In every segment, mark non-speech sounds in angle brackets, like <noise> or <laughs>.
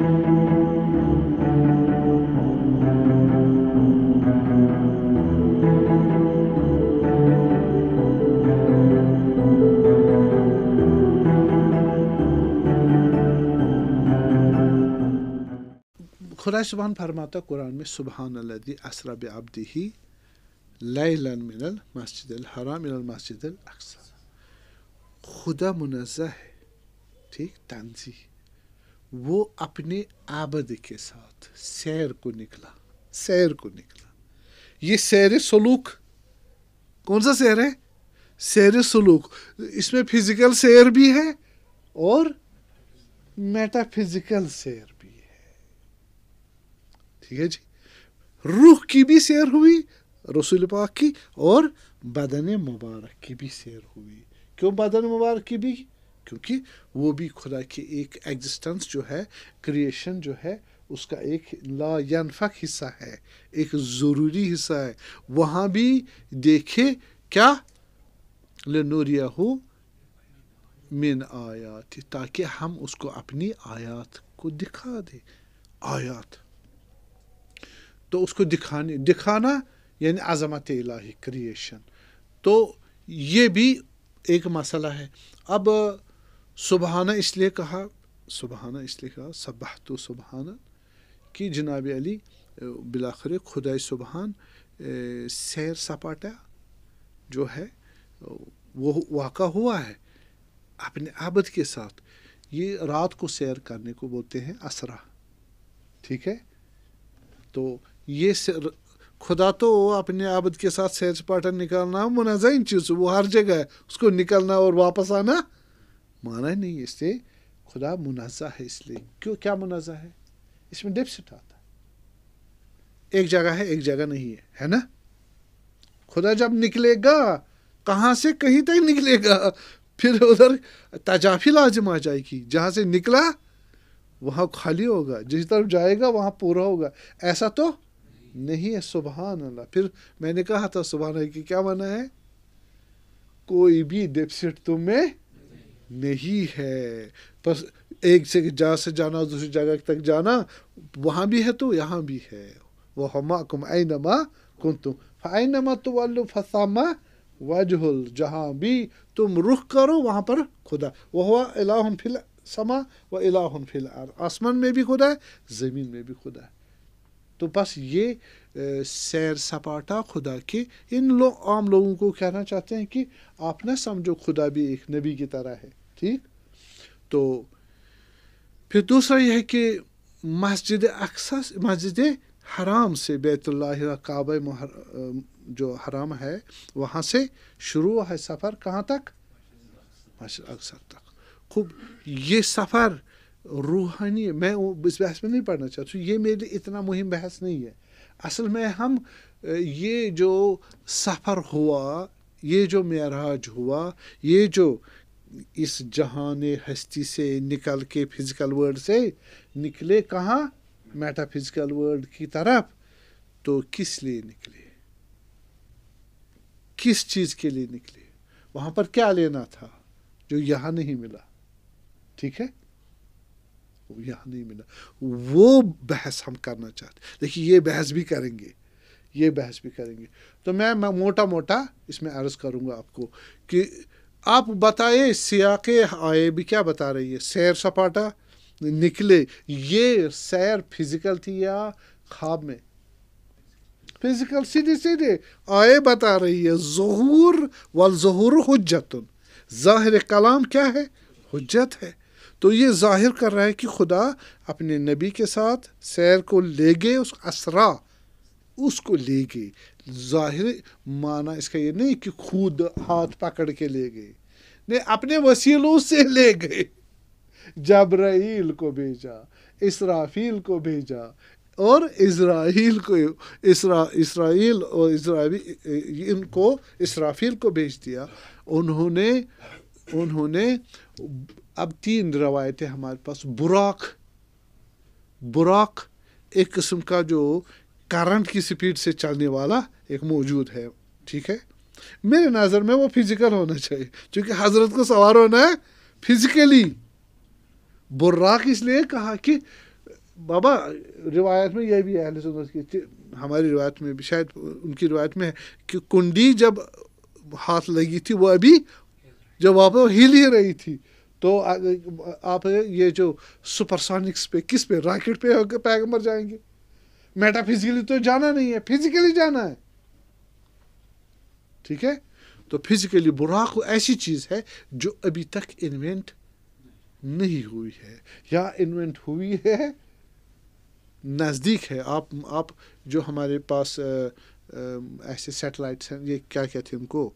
خدای سبحان فرماتا قرآن می سبحان الذی اسرا بعبده لیلا من المسجد الحرام الی المسجد الاقصی خدا منزه تیک تنزیه वो अपने आबद के साथ सैर को निकला सैर को निकला ये सैर सलूक कौन सा सैर है सैर सलूक इसमें फिजिकल सैर भी है और मेटाफिजिकल सैर भी है ठीक है जी रूह की भी सैर हुई रसूल पाक की और बदन मुबारक की भी सैर हुई क्यों बदन मुबारक की भी क्योंकि वो भी खुदा की एक एग्जिस्टेंस जो है क्रिएशन जो है उसका एक लाफक हिस्सा है एक ज़रूरी हिस्सा है वहाँ भी देखे क्या लनोरिया हो मिन आयात ताकि हम उसको अपनी आयात को दिखा दे आयात तो उसको दिखाने दिखाना यानी आजमत इलाही क्रिएशन तो ये भी एक मसला है अब सुबहाना इसलिए कहा सुबहाना इसलिए कहा सबह तो सुबहाना कि जनाब अली बिलाखर खुदा सुबहान सैर सपाटा जो है वो वाक़ हुआ है अपने आबद के साथ ये रात को सैर करने को बोलते हैं असरा ठीक है तो ये सर, खुदा तो अपने आबद के साथ सैर सपाटा निकालना इन चीज़ वो हर जगह है उसको निकलना और वापस आना माना नहीं इससे खुदा मुनाजा है इसलिए क्यों क्या मुनाजा है इसमें डेफिसिट आता है एक जगह है एक जगह नहीं है है ना खुदा जब निकलेगा कहाँ से कहीं तक निकलेगा फिर उधर तजाफी लाजिम आ जाएगी जहाँ से निकला वहाँ खाली होगा जिस तरफ जाएगा वहाँ पूरा होगा ऐसा तो नहीं है सुबह अल्लाह फिर मैंने कहा था सुबह की क्या माना है कोई भी डिपसिट तुम्हें नहीं है बस एक से जगह से जाना दूसरी जगह तक जाना वहाँ भी है तो यहाँ भी है वह हमा कुम आई नमा कुन तुम आई नमा तो वालू फसामा वजहुल जहाँ भी तुम रुख करो वहाँ पर खुदा वह हुआ इलाहम फिल समा व इलाहम फिल आसमान में भी खुदा है ज़मीन में भी खुदा है तो बस ये सैर सपाटा खुदा के इन लोग आम लोगों को कहना चाहते हैं कि आप ना समझो खुदा भी एक नबी की तरह है ठीक तो फिर दूसरा यह है कि मस्जिद अक्सर मस्जिद हराम से बैतुल्ला काब जो हराम है वहाँ से शुरू है सफ़र कहाँ तक मस्जिद अक्सर तक खूब ये सफ़र रूहानी मैं इस बहस में नहीं पढ़ना चाहता हूँ ये मेरे लिए इतना मुहिम बहस नहीं है असल में हम ये जो सफ़र हुआ ये जो महराज हुआ ये जो इस जहान हस्ती से निकल के फिजिकल वर्ल्ड से निकले कहाँ मेटाफिजिकल वर्ल्ड की तरफ तो किस लिए निकले किस चीज़ के लिए निकले वहां पर क्या लेना था जो यहां नहीं मिला ठीक है वो नहीं मिला वो बहस हम करना चाहते देखिए ये बहस भी करेंगे ये बहस भी करेंगे तो मैं, मैं मोटा मोटा इसमें अर्ज करूँगा आपको कि आप बताए सिया के आए भी क्या बता रही है सैर सपाटा निकले ये सैर फिजिकल थी या ख्वाब में फिजिकल सीधे सीधे आए बता रही है जहूर व जहूर हजत ज़ाहिर कलाम क्या है हजत है तो ये जाहिर कर रहा है कि खुदा अपने नबी के साथ सैर को ले गए उस असरा उसको ले गए ज़ाहिर माना इसका ये नहीं कि खुद हाथ पकड़ के ले गए नहीं अपने वसीलों से ले गए जबराइल को भेजा इसराफील को भेजा और इसराइल को इसरा इसराइल और इसरावी इनको इसराफील को भेज दिया उन्होंने उन्होंने अब तीन रवायतें हमारे पास बुराक बुराक एक किस्म का जो करंट की स्पीड से चलने वाला एक मौजूद है ठीक है मेरे नज़र में वो फिजिकल होना चाहिए क्योंकि हज़रत को सवार होना है फिजिकली बुर्राक इसलिए कहा कि बाबा रिवायत में यह भी अहल सुन्नत की हमारी रिवायत में भी शायद उनकी रिवायत में है कि कुंडी जब हाथ लगी थी वो अभी जब वापस हिल ही रही थी तो आप ये जो सुपरसोनिक्स पे किस पे रॉकेट पे पैगंबर जाएंगे मेटाफिजिकली तो जाना नहीं है फिजिकली जाना है ठीक है तो फिजिकली बुराक ऐसी चीज़ है जो अभी तक इन्वेंट नहीं हुई है या इन्वेंट हुई है नज़दीक है आप आप जो हमारे पास आ, आ, ऐसे सैटेलाइट्स हैं ये क्या कहते हैं उनको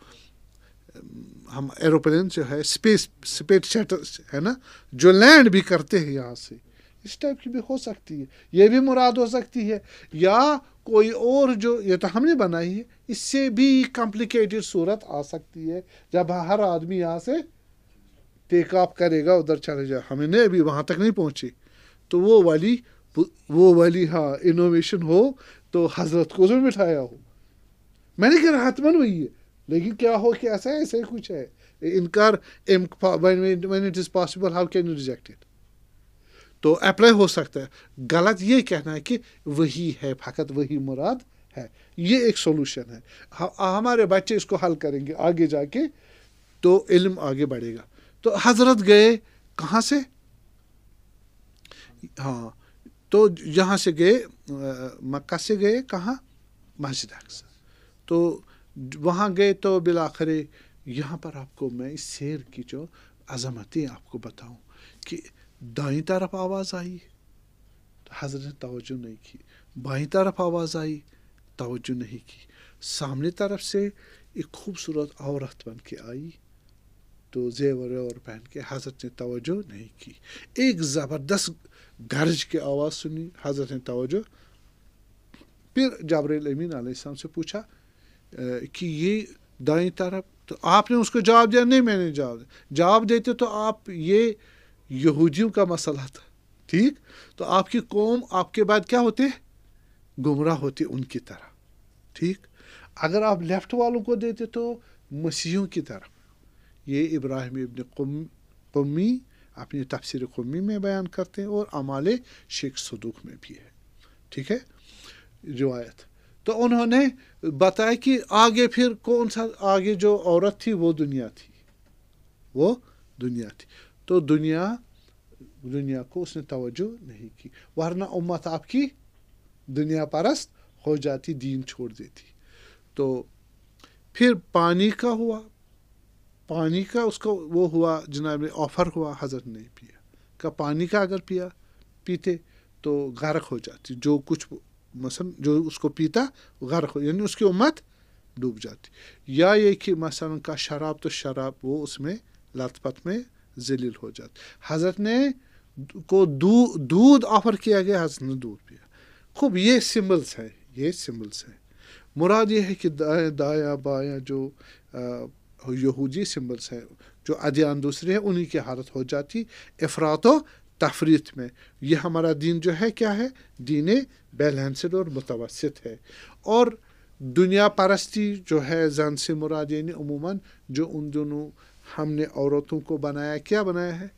हम एरोप्लेन जो है स्पेस स्पेस शटल है ना जो लैंड भी करते हैं यहाँ से इस टाइप की भी हो सकती है ये भी मुराद हो सकती है या कोई और जो ये तो हमने बनाई है इससे भी कॉम्प्लिकेटेड सूरत आ सकती है जब हर आदमी यहाँ से टेक ऑफ करेगा उधर चले जाए हमने अभी वहाँ तक नहीं पहुँची तो वो वाली वो वाली हाँ इनोवेशन हो तो हज़रत को जो बिठाया हो मैंने कहा राहतमन वही है लेकिन क्या हो कि ऐसा है ऐसा ही कुछ है इनकार um it is possible how can you reject it तो अप्लाई हो सकता है गलत ये कहना है कि वही है फ़कत वही मुराद है ये एक सोलूशन है हमारे बच्चे इसको हल करेंगे आगे जाके तो इल्म आगे बढ़ेगा तो हज़रत गए कहाँ से हाँ तो यहाँ से गए मक्का से गए कहाँ मस्जिद अक्सर तो वहाँ गए तो बिल आखिर यहाँ पर आपको मैं इस शेर की जो अज़मतें आपको बताऊँ कि दाई तरफ आवाज़ आई तो हजरत ने तोज्जो नहीं की बाई तरफ आवाज़ आई तोज्जो नहीं की सामने तरफ से एक खूबसूरत औरत बन के आई तो जेवर और पहन के हजरत ने तोज्जो नहीं की एक ज़बरदस्त गर्ज की आवाज़ सुनी हजरत ने तोज्जो फिर जबरील अमीन आलाम से पूछा कि ये दाई तरफ तो आपने उसको जवाब दिया नहीं मैंने जवाब दिया जवाब देते तो आप ये यहूदियों का मसला था ठीक तो आपकी कौम आपके बाद क्या होते गुमराह होते उनकी तरह ठीक अगर आप लेफ्ट वालों को देते तो मसीहों की तरफ ये इब्राहिम इबन कमी अपनी तफसर कमी में बयान करते हैं और अमाले शेख सदूक में भी है ठीक है रिवायत तो उन्होंने बताया कि आगे फिर कौन सा आगे जो औरत थी वो दुनिया थी वो दुनिया थी तो दुनिया दुनिया को उसने तवज्जो नहीं की वरना उम्मत आपकी दुनिया परस्त हो जाती दीन छोड़ देती तो फिर पानी का हुआ पानी का उसको वो हुआ जनाब ऑफ़र हुआ हजरत ने पिया का पानी का अगर पिया पीते तो गर्क हो जाती जो कुछ मसम जो उसको पीता गर्क हो यानी उसकी उम्मत डूब जाती या ये कि मसलन का शराब तो शराब वो उसमें लतपत में जलील हो जाते हज़रत ने को दूध दूध ऑफर किया गया हज़रत ने दूध पिया खूब ये सिम्बल्स हैं ये सिम्बल्स हैं मुराद ये है कि दाया दाया बाया जो यहूदी सिम्बल्स हैं जो अदियान दूसरे हैं उन्हीं की हालत हो जाती अफरात तफरीत में यह हमारा दीन जो है क्या है दीन बैलेंसड और मुतवसत है और दुनिया परस्ती जो है जन से मुराद यानी उमूमा जो उन दोनों हमने औरतों को बनाया क्या बनाया है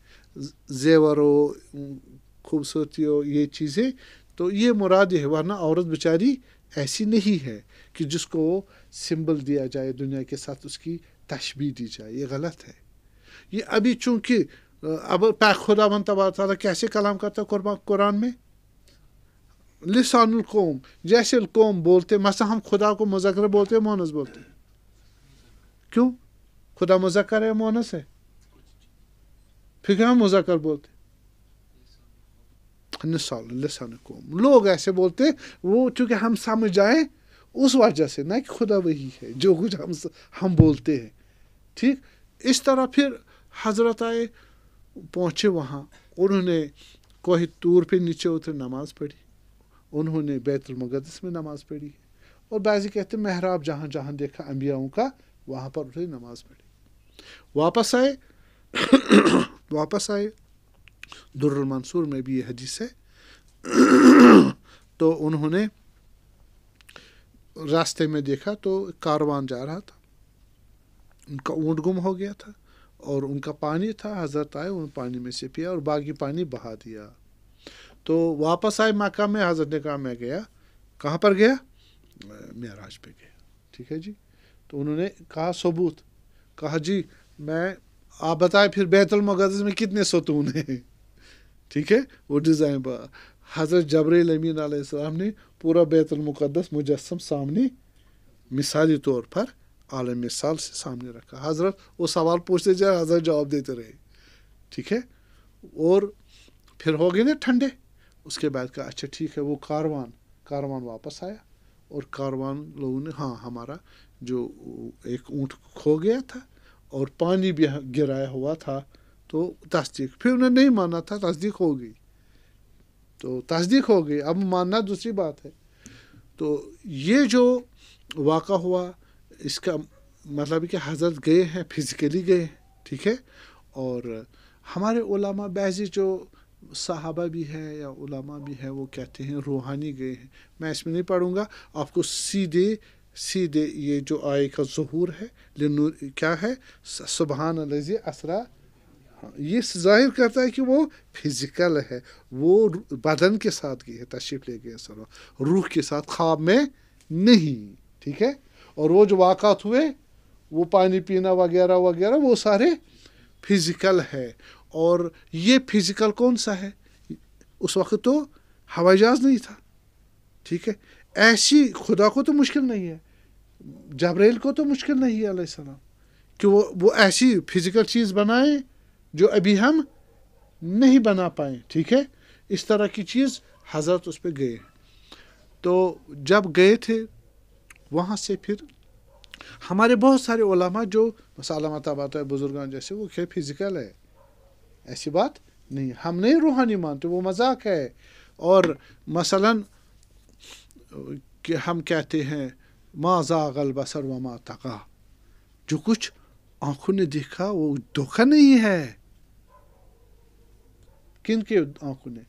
जेवर हो खूबसूरती हो ये चीज़ें तो ये मुराद है वरना औरत बेचारी ऐसी नहीं है कि जिसको सिंबल दिया जाए दुनिया के साथ उसकी तशबी दी जाए ये गलत है ये अभी चूंकि अब पैक खुदा बन तबार तारा कैसे कलाम करता है कुरान में लिसानकोम जैसे कौम बोलते मसा हम खुदा को मुजक्र बोलते मोनस बोलते क्यों खुदा मुजक्र है मोनस है फिर क्या मुजक्र बोलते निसाल लोग ऐसे बोलते वो चूंकि हम समझ जाए उस वजह से ना कि खुदा वही है जो कुछ हम हम बोलते हैं ठीक इस तरह फिर हजरत आए पहुँचे वहाँ उन्होंने कोह तूर पे नीचे उतरे नमाज पढ़ी उन्होंने बैतुलमक़दस में नमाज पढ़ी और बाजी कहते महराब जहाँ जहाँ देखा अंबियाओं का वहाँ पर उठे नमाज पढ़ी वापस आए वापस आए मंसूर में भी ये हदीस है तो उन्होंने रास्ते में देखा तो कारवान जा रहा था उनका ऊँट गुम हो गया था और उनका पानी था हज़रत आए उन पानी में से पिया और बाकी पानी बहा दिया तो वापस आए मक्का में हज़रत ने कहा मैं गया कहाँ पर गया मेराज पे गया ठीक है जी तो उन्होंने कहा सबूत कहा जी मैं आप बताएं फिर बैतुल मकदस में कितने सतून हैं <laughs> ठीक है वो डिज़ाइन पर हज़रत जबरील अमीन आलाम ने पूरा बैतुल मुक़दस मुजस्म सामने मिसाली तौर पर आलम मिसाल से सामने रखा हज़रत वो सवाल पूछते जाए हज़रत जवाब देते रहे ठीक है और फिर हो गए ना ठंडे उसके बाद कहा अच्छा ठीक है वो कारवान कारवान वापस आया और कारवान लोगों ने हाँ हमारा जो एक ऊँट खो गया था और पानी भी गिराया हुआ था तो तस्दीक फिर उन्हें नहीं माना था तस्दीक हो गई तो तस्दीक हो गई अब मानना दूसरी बात है तो ये जो वाक़ हुआ इसका मतलब कि हजरत गए हैं फिज़िकली गए हैं ठीक है और हमारे ओलामा बहजी जो साहबा भी है या ओलामा भी है वो कहते हैं रूहानी गए हैं मैं इसमें नहीं पढ़ूंगा आपको सीधे सीधे ये जो आय का जहूर है लनूर क्या है सुबहान लजी असरा हाँ, ये जाहिर करता है कि वो फिजिकल है वो बदन के साथ गई है तशरीफ ले गए सर रूह के साथ ख्वाब में नहीं ठीक है और वो जो वाक़ात हुए वो पानी पीना वगैरह वगैरह वो सारे फिजिकल है और ये फिजिकल कौन सा है उस वक्त तो हवाई जहाज़ नहीं था ठीक है ऐसी खुदा को तो मुश्किल नहीं है जबरेल को तो मुश्किल नहीं है सलाम कि वो वो ऐसी फिज़िकल चीज़ बनाए जो अभी हम नहीं बना पाए ठीक है इस तरह की चीज़ हज़रत उस पर गए तो जब गए थे वहाँ से फिर हमारे बहुत सारे ओलामा जो मसाला तबात है बुज़ुर्गान जैसे वो क्या फिज़िकल है ऐसी बात नहीं हम नहीं रूहानी मानते वो मजाक है और मसलन कि हम कहते हैं गल बसर मा तका जो कुछ आंखों ने देखा वो धोखा नहीं है किन के आंखों ने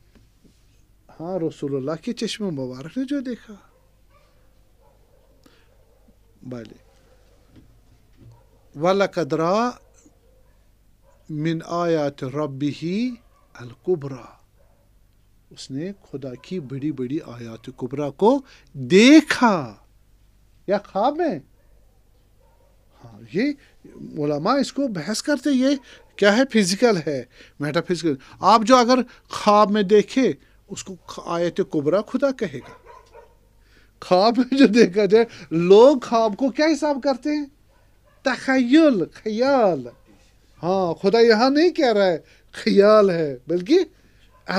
हाँ रसूलुल्लाह के चश्मे मुबारक ने जो देखा बाले वाला कदरा मिन आयात रबी ही अलकुबरा उसने खुदा की बड़ी बड़ी आयात कुबरा को देखा या ख्वाब में हाँ ये उलमा इसको बहस करते ये क्या है फिज़िकल है मेटाफिज़िकल आप जो अगर ख्वाब में देखे उसको आयत कुबरा खुदा कहेगा ख्वाब में जो देखा जाए लोग ख्वाब को क्या हिसाब करते हैं तखयल ख्याल हाँ खुदा यहाँ नहीं कह रहा है ख्याल है बल्कि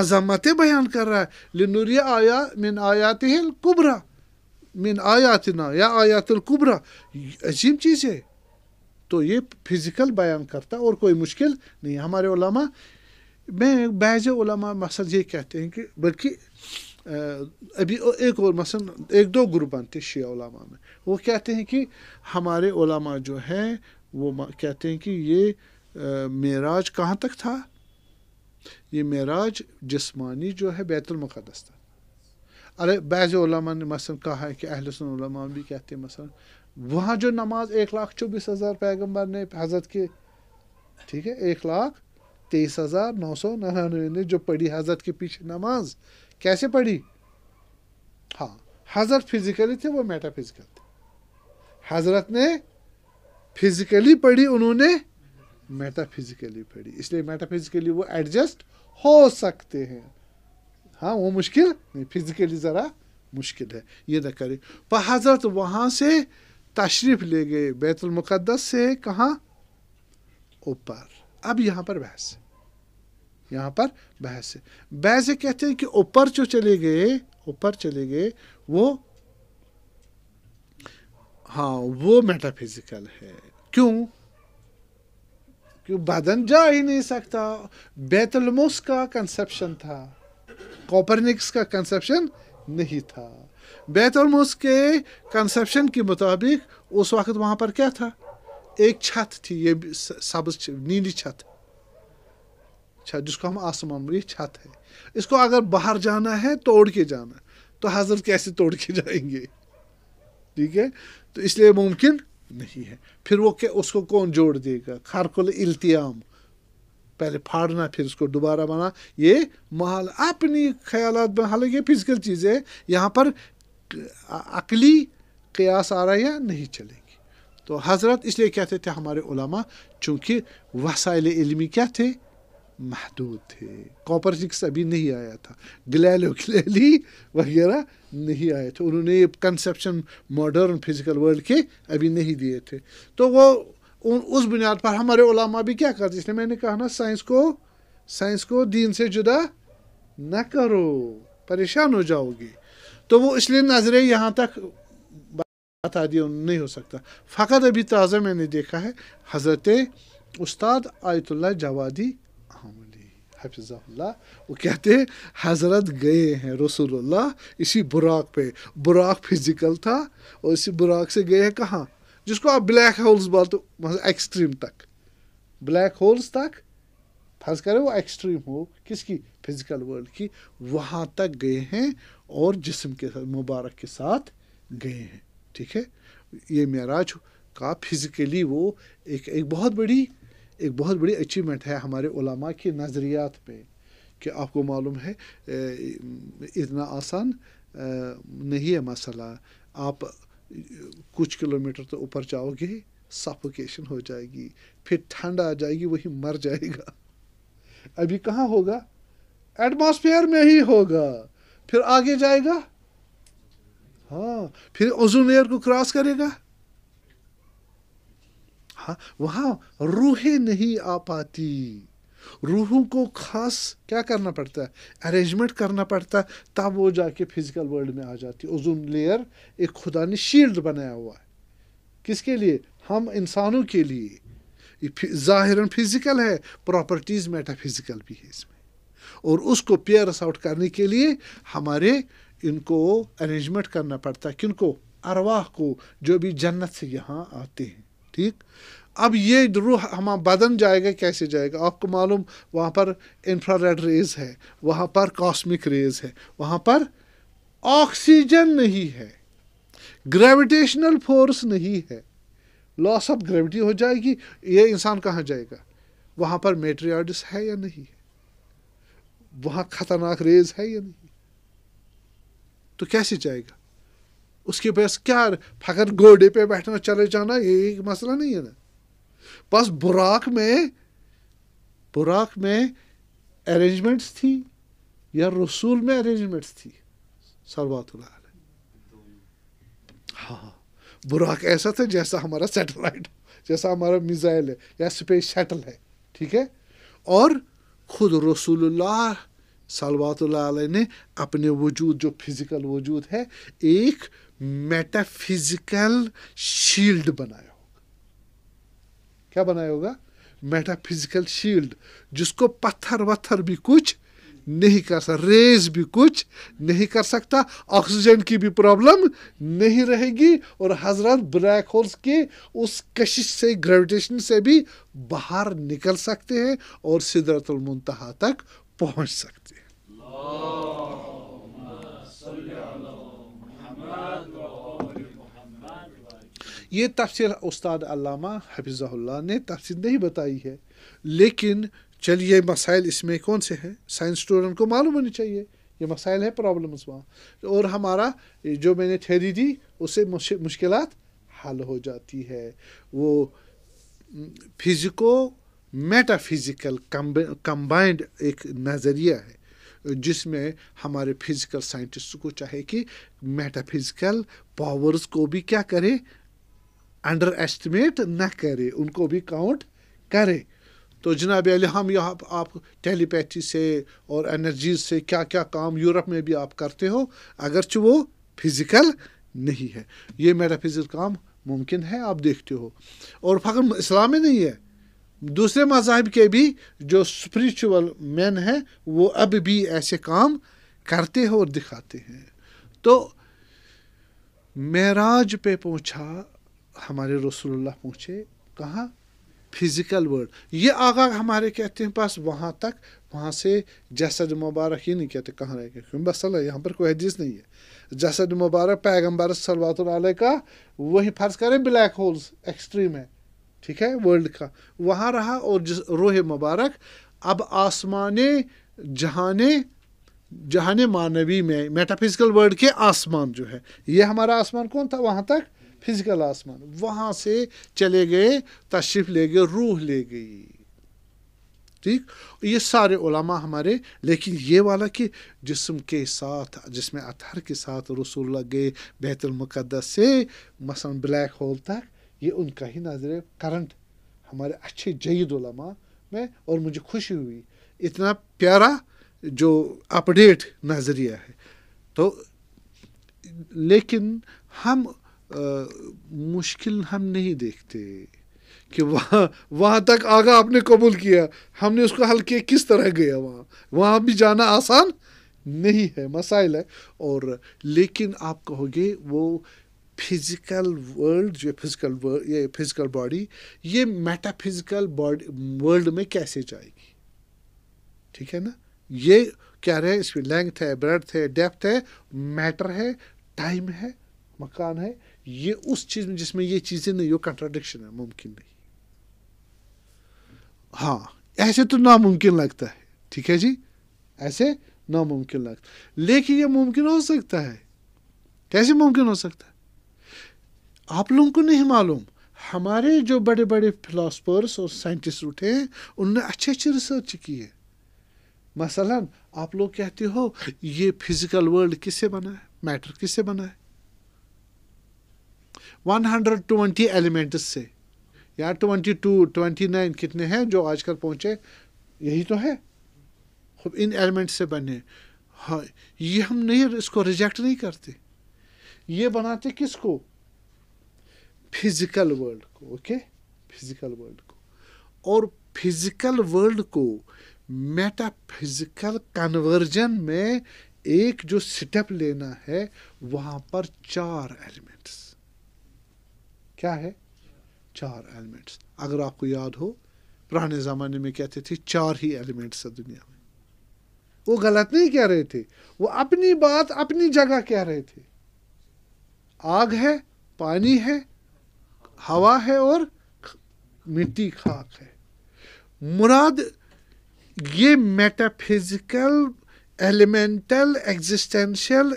अजामतें बयान कर रहा है लिनूरिया आया मिन आयात कुबरा मिन आयातना या आयातल कुबरा अजीम चीज़ है तो ये फिज़िकल बयान करता और कोई मुश्किल नहीं हमारे उलमा मैं बैज उलमा मसल ये कहते हैं कि बल्कि अभी एक और मसल एक दो ग्रुप बनते शिया उलमा में वो कहते हैं कि हमारे उलमा जो हैं वो कहते हैं कि ये मेराज कहाँ तक था ये मेराज जिस्मानी जो है बैतुलमक़दस था बाज़ ने मसलन कहा है कि अहलसमा भी कहते हैं मसलन वहाँ जो नमाज एक लाख चौबीस हज़ार पैगम्बर ने हज़रत के ठीक है एक लाख तेईस हज़ार नौ सौ नन्यानवे ने जो पढ़ी हज़रत के पीछे नमाज कैसे पढ़ी हाँ हज़रत फिज़िकली थे वो मेटाफिज़िकल थे हज़रत ने फिज़िकली पढ़ी उन्होंने मेटाफिज़िकली पढ़ी इसलिए मेटाफिज़िकली वो एडजस्ट हो सकते हैं हाँ वो मुश्किल नहीं फिजिकली ज़रा मुश्किल है ये न करे पर हज़रत वहाँ से तशरीफ़ ले गए बैतुलमक़दस से कहाँ ऊपर अब यहाँ पर बहस है यहाँ पर बहस है बहस कहते हैं कि ऊपर जो चले गए ऊपर चले गए वो हाँ वो मेटाफिजिकल है क्यों क्यों बदन जा ही नहीं सकता बैतुलमुस का कंसेप्शन था कॉपरनिक्स का कंसेप्शन नहीं था बेतलमोस के कंसेप्शन के मुताबिक उस वक्त वहाँ पर क्या था एक छत थी ये सब्ज नीली छत छत जिसको हम आसमान में छत है इसको अगर बाहर जाना है तोड़ के जाना तो हजरत कैसे तोड़ के जाएंगे ठीक है तो इसलिए मुमकिन नहीं है फिर वो क्या उसको कौन जोड़ देगा खारकुल इल्तियाम पहले फाड़ना फिर उसको दोबारा बना ये महल अपनी ख्याल में हालांकि फिजिकल चीज़ें यहाँ पर अकली क्यास आ रहा है या नहीं चलेंगी तो हज़रत इसलिए कहते थे हमारे उलमा चूँकि वसाइल इलमी क्या थे महदूद थे कॉपर सिक्स अभी नहीं आया था ग्लैलो ग्लैली वगैरह नहीं आए थे उन्होंने ये कंसेप्शन मॉडर्न फिजिकल वर्ल्ड के अभी नहीं दिए थे तो वो उन उस बुनियाद पर हमारे ओलामा भी क्या करते इसलिए मैंने कहा ना साइंस को साइंस को दीन से जुदा न करो परेशान हो जाओगे तो वो इसलिए नजरें यहाँ तक बात आदि नहीं हो सकता फ़कत अभी ताज़ा मैंने देखा है हज़रत उस्ताद आयतुल्ला जवादी अहमली हफिज़ल्ला वो कहते हैं हज़रत गए हैं रसूलुल्लाह इसी बुराक पे बुराक फिज़िकल था और इसी बुराक से गए हैं कहाँ जिसको आप ब्लैक होल्स बोलते मतलब एक्सट्रीम तक ब्लैक होल्स तक फर्ज करें वो एक्सट्रीम हो किसकी फिजिकल वर्ल्ड की वहाँ तक गए हैं और जिसम के साथ मुबारक के साथ गए हैं ठीक है ये महराज का फिज़िकली वो एक एक बहुत बड़ी एक बहुत बड़ी अचीवमेंट है हमारे उलमा के नज़रियात पे कि आपको मालूम है इतना आसान नहीं है मसला आप कुछ किलोमीटर तो ऊपर जाओगे सफोकेशन हो जाएगी फिर ठंड आ जाएगी वही मर जाएगा अभी कहाँ होगा एटमॉस्फेयर में ही होगा फिर आगे जाएगा हाँ फिर ओजोन लेयर को क्रॉस करेगा हाँ वहाँ रूहें नहीं आ पाती रूहों को खास क्या करना पड़ता है अरेंजमेंट करना पड़ता है तब वो जाके फिजिकल वर्ल्ड में आ जाती है ओजोन लेयर एक खुदा ने शील्ड बनाया हुआ है किसके लिए हम इंसानों के लिए ज़ाहिरन फिज़िकल है प्रॉपर्टीज़ मेटाफिज़िकल भी है इसमें और उसको पेयरस आउट करने के लिए हमारे इनको अरेंजमेंट करना पड़ता है किनको अरवाह को जो भी जन्नत से यहाँ आते हैं ठीक अब ये रूह हमारा बदन जाएगा कैसे जाएगा आपको मालूम वहाँ पर इंफ्रारेड रेज है वहाँ पर कॉस्मिक रेज है वहाँ पर ऑक्सीजन नहीं है ग्रेविटेशनल फोर्स नहीं है लॉस ऑफ ग्रेविटी हो जाएगी ये इंसान कहाँ जाएगा वहाँ पर मेट्रियाडिस है या नहीं है वहाँ ख़तरनाक रेज है या नहीं तो कैसे जाएगा उसके पास क्या फकर घोड़े पे बैठना चले जाना ये एक मसला नहीं है ना बस बुराक में बुराक में अरेंजमेंट्स थी या रसूल में अरेंजमेंट्स थी सलवातुल्ला हाँ, हाँ बुराक ऐसा था जैसा हमारा सैटेलाइट जैसा हमारा मिज़ाइल है या स्पेस शटल है ठीक है और खुद रसूलुल्लाह सलवातुल्ला ने अपने वजूद जो फिज़िकल वजूद है एक मेटाफिज़िकल शील्ड बनाया क्या बनाया होगा मेटाफिजिकल शील्ड जिसको पत्थर वत्थर भी कुछ नहीं कर सकता रेज भी कुछ नहीं कर सकता ऑक्सीजन की भी प्रॉब्लम नहीं रहेगी और हजरत ब्लैक होल्स के उस कशिश से ग्रेविटेशन से भी बाहर निकल सकते हैं और सिदरतुल मुंतहा तक पहुंच सकते हैं ये तफसर उस्ताद अलामा हफिज़ल्ला ने तफसर नहीं बताई है लेकिन चलिए मसाइल इसमें कौन से हैं साइंस स्टूडेंट को मालूम होनी चाहिए ये मसाइल है प्रॉब्लम्स वहाँ और हमारा जो मैंने थेरी दी उससे मुश्किल हल हो जाती है वो फिज़िको मेटाफिज़िकल कंबाइंड एक नज़रिया है जिसमें हमारे फिज़िकल साइंटिस्ट को चाहे कि मेटाफिज़िकल पावर्स को भी क्या करें अंडर एस्टिमेट न करे उनको भी काउंट करे तो जनाब अली हम यहाँ आप टेलीपैथी से और एनर्जी से क्या क्या काम यूरोप में भी आप करते हो अगरच वो फिज़िकल नहीं है ये मेटाफिज़िकल काम मुमकिन है आप देखते हो और फ़कत इस्लाम में नहीं है दूसरे मजाहब के भी जो स्परिचुअल मैन हैं वो अब भी ऐसे काम करते हैं और दिखाते हैं तो महराज पे पहुँचा हमारे रसूलुल्लाह पहुँचे कहाँ फिजिकल वर्ल्ड ये आगा हमारे कहते हैं पास वहाँ तक वहाँ से जसद मुबारक ही नहीं कहते कहाँ रह गए क्योंकि बस यहाँ पर कोई हदीस नहीं है जसद मुबारक पैगम्बर सलवात का वही फर्ज करें ब्लैक होल्स एक्सट्रीम है ठीक है वर्ल्ड का वहाँ रहा और जिस रोह मुबारक अब आसमान जहाने जहान मानवी में मेटाफिजिकल वर्ल्ड के आसमान जो है ये हमारा आसमान कौन था वहाँ तक फिजिकल आसमान वहाँ से चले गए तशरीफ ले गए रूह ले गई ठीक ये सारे उलमा हमारे लेकिन ये वाला कि जिसम के साथ जिसमें अतहर के साथ रसूल गए बेतुलमक़दस से मसलन ब्लैक होल तक ये उनका ही नजर करंट हमारे अच्छे जईद उलमा में और मुझे खुशी हुई इतना प्यारा जो अपडेट नज़रिया है तो लेकिन हम मुश्किल हम नहीं देखते कि वहाँ वहाँ तक आगा आपने कबूल किया हमने उसको हल किया किस तरह गया वहाँ वहाँ भी जाना आसान नहीं है मसाइल है और लेकिन आप कहोगे वो फिजिकल वर्ल्ड जो फिजिकल वर्ल्ड ये फिजिकल बॉडी ये मेटाफिजिकल बॉडी वर्ल्ड में कैसे जाएगी ठीक है ना ये क्या रहे इसमें लेंथ है ब्रेथ है डेप्थ है मैटर है टाइम है मकान है ये उस चीज में जिसमें ये चीजें नहीं हो कंट्राडिक्शन है मुमकिन नहीं हाँ ऐसे तो नामुमकिन लगता है ठीक है जी ऐसे नामुमकिन लगता लेकिन ये मुमकिन हो सकता है कैसे मुमकिन हो सकता है आप लोगों को नहीं मालूम हमारे जो बड़े बड़े फिलासफर्स और साइंटिस्ट उठे हैं उनने अच्छे अच्छे रिसर्च की है मसलन आप लोग कहते हो ये फिजिकल वर्ल्ड किससे बना है मैटर किससे बना है 120 एलिमेंट्स से या 22, 29 कितने हैं जो आजकल पहुंचे यही तो है खूब इन एलिमेंट्स से बने हाँ ये हम नहीं इसको रिजेक्ट नहीं करते ये बनाते किसको फिजिकल वर्ल्ड को ओके फिजिकल वर्ल्ड को और फिजिकल वर्ल्ड को मेटाफिजिकल कन्वर्जन में एक जो स्टेप लेना है वहाँ पर चार एलिमेंट्स क्या है चार एलिमेंट्स अगर आपको याद हो पुराने ज़माने में कहते थे चार ही एलिमेंट्स है दुनिया में वो गलत नहीं कह रहे थे वो अपनी बात अपनी जगह कह रहे थे आग है पानी है हवा है और मिट्टी खाक है मुराद ये मेटाफिजिकल एलिमेंटल एग्जिस्टेंशियल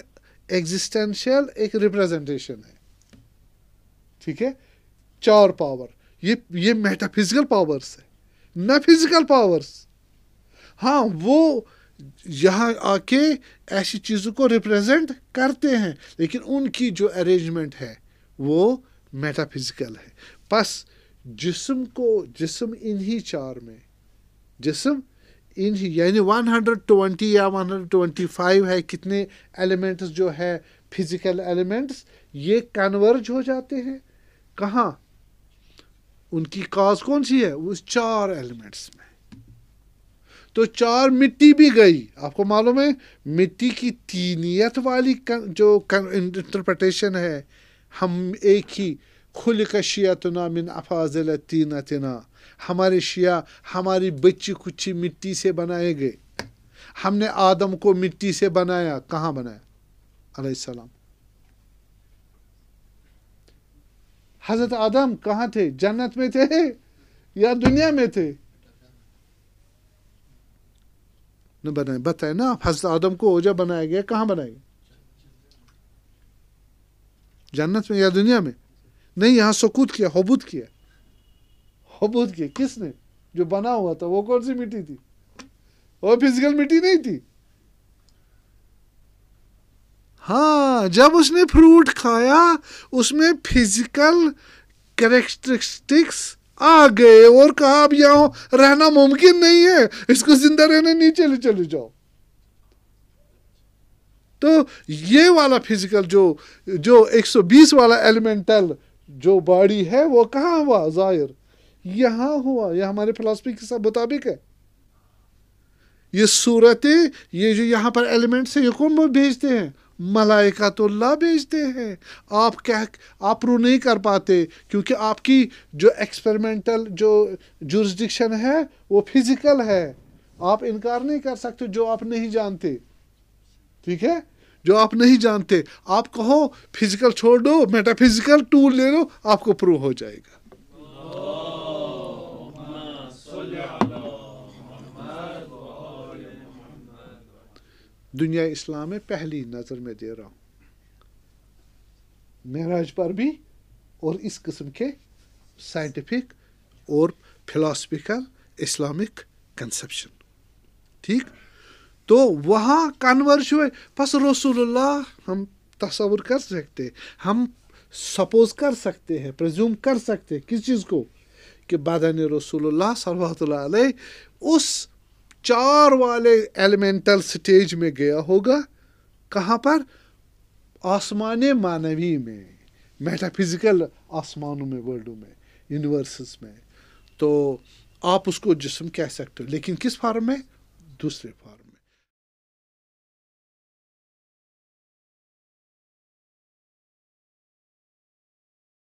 एग्जिस्टेंशियल एक रिप्रेजेंटेशन है ठीक है चार पावर ये ये मेटाफिजिकल पावर्स है न फिजिकल पावर्स हाँ वो यहाँ आके ऐसी चीज़ों को रिप्रेजेंट करते हैं लेकिन उनकी जो अरेंजमेंट है वो मेटाफिजिकल है बस जिस्म को जिस्म इन्हीं चार में जिस्म इन्हीं यानी 120 या 125 है कितने एलिमेंट्स जो है फिजिकल एलिमेंट्स ये कन्वर्ज हो जाते हैं कहाँ उनकी काज कौन सी है उस चार एलिमेंट्स में तो चार मिट्टी भी गई आपको मालूम है मिट्टी की तीनियत वाली जो इंटरप्रटेशन है हम एक ही खुल ना मिन अफाजल तीना तना हमारे शिया हमारी बच्ची कुची मिट्टी से बनाए गए हमने आदम को मिट्टी से बनाया कहाँ बनाया अलैहिस्सलाम हजरत आदम कहा थे जन्नत में थे या दुनिया में थे न बनाए बताए ना हजरत आदम को ओझा बनाया गया कहाँ बनाया गया जन्नत में या दुनिया में नहीं यहां सकूत किया हबूत किया हबूत किया किसने जो बना हुआ था वो कौन सी मिट्टी थी वो फिजिकल मिट्टी नहीं थी हाँ जब उसने फ्रूट खाया उसमें फिजिकल करेक्टरिस्टिक्स आ गए और कहा अब यहाँ रहना मुमकिन नहीं है इसको जिंदा रहने नहीं चले चले जाओ तो ये वाला फिजिकल जो जो 120 वाला एलिमेंटल जो बॉडी है वो कहाँ हुआ जाहिर यहाँ हुआ यह हमारे फिलासफी के साथ मुताबिक है ये सूरतें ये जो यहाँ पर एलिमेंट्स हैं ये कौन भेजते हैं मलाइकातुल्ला तो भेजते हैं आप कह आप रू नहीं कर पाते क्योंकि आपकी जो एक्सपेरिमेंटल जो जुरिस्डिक्शन है वो फिज़िकल है आप इनकार नहीं कर सकते जो आप नहीं जानते ठीक है जो आप नहीं जानते आप कहो फिज़िकल छोड़ दो मेटाफिज़िकल टूल ले लो आपको प्रूव हो जाएगा दुनिया इस्लाम में पहली नज़र में दे रहा हूँ महराज पर भी और इस किस्म के साइंटिफिक और फिलोसफिकल इस्लामिक कंसेप्शन ठीक तो वहाँ कन्वर्ज हुए बस रसूलुल्लाह हम तस्वुर कर सकते हम सपोज कर सकते हैं प्रज्यूम कर सकते हैं किस चीज़ को कि बदन रसूल सल्ला उस चार वाले एलिमेंटल स्टेज में गया होगा कहाँ पर आसमान मानवी में मेटाफिजिकल आसमानों में वर्ल्डों में यूनिवर्सेस में तो आप उसको जिसम कह सकते हो लेकिन किस फार्म में दूसरे फार्म